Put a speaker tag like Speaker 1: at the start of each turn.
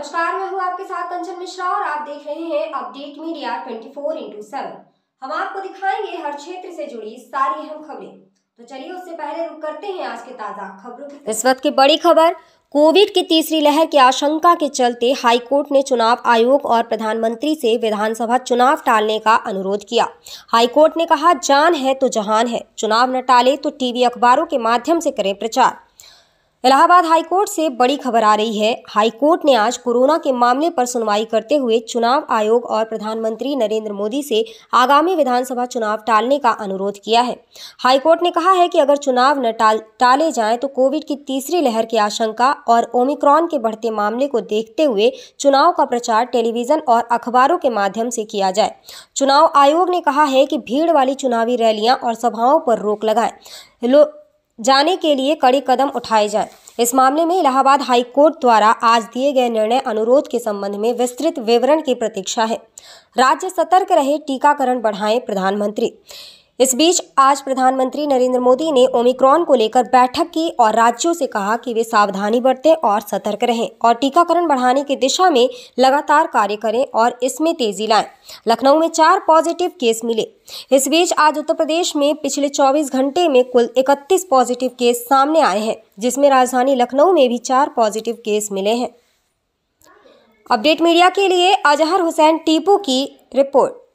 Speaker 1: नमस्कार मैं हूँ आपके साथ कंचन मिश्रा और आप देख रहे हैं अपडेट मीडिया 24 फोर इंटू हम आपको दिखाएंगे हर क्षेत्र से जुड़ी सारी अहम खबरें तो चलिए उससे पहले रुक करते हैं आज के ताजा खबरों की इस वक्त की बड़ी खबर कोविड की तीसरी लहर की आशंका के चलते हाईकोर्ट ने चुनाव आयोग और प्रधानमंत्री से विधानसभा चुनाव टालने का अनुरोध किया हाईकोर्ट ने कहा जान है तो जहान है चुनाव न टाले तो टीवी अखबारों के माध्यम से करें प्रचार इलाहाबाद हाईकोर्ट से बड़ी खबर आ रही है हाईकोर्ट ने आज कोरोना के मामले पर सुनवाई करते हुए चुनाव आयोग और प्रधानमंत्री नरेंद्र मोदी से आगामी विधानसभा चुनाव टालने का अनुरोध किया है हाईकोर्ट ने कहा है कि अगर चुनाव न टाल टाले जाएं तो कोविड की तीसरी लहर की आशंका और ओमिक्रॉन के बढ़ते मामले को देखते हुए चुनाव का प्रचार टेलीविजन और अखबारों के माध्यम से किया जाए चुनाव आयोग ने कहा है कि भीड़ वाली चुनावी रैलियां और सभाओं पर रोक लगाएं जाने के लिए कड़े कदम उठाए जाए इस मामले में इलाहाबाद हाई कोर्ट द्वारा आज दिए गए निर्णय अनुरोध के संबंध में विस्तृत विवरण की प्रतीक्षा है राज्य सतर्क रहे टीकाकरण बढ़ाएं प्रधानमंत्री इस बीच आज प्रधानमंत्री नरेंद्र मोदी ने ओमिक्रॉन को लेकर बैठक की और राज्यों से कहा कि वे सावधानी बरतें और सतर्क रहें और टीकाकरण बढ़ाने की दिशा में लगातार कार्य करें और इसमें तेजी लाएं लखनऊ में चार पॉजिटिव केस मिले इस बीच आज उत्तर प्रदेश में पिछले 24 घंटे में कुल 31 पॉजिटिव केस सामने आए हैं जिसमें राजधानी लखनऊ में भी चार पॉजिटिव केस मिले हैं अपडेट मीडिया के लिए अजहर हुसैन टीपू की रिपोर्ट